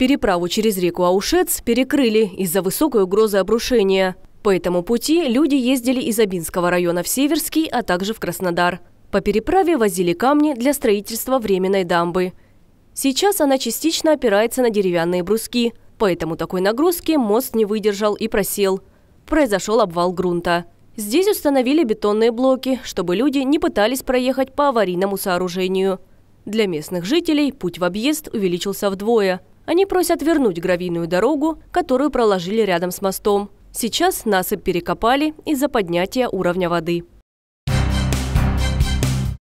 Переправу через реку Аушец перекрыли из-за высокой угрозы обрушения. По этому пути люди ездили из Абинского района в Северский, а также в Краснодар. По переправе возили камни для строительства временной дамбы. Сейчас она частично опирается на деревянные бруски, поэтому такой нагрузки мост не выдержал и просел. Произошел обвал грунта. Здесь установили бетонные блоки, чтобы люди не пытались проехать по аварийному сооружению. Для местных жителей путь в объезд увеличился вдвое – они просят вернуть гравийную дорогу, которую проложили рядом с мостом. Сейчас насыпь перекопали из-за поднятия уровня воды.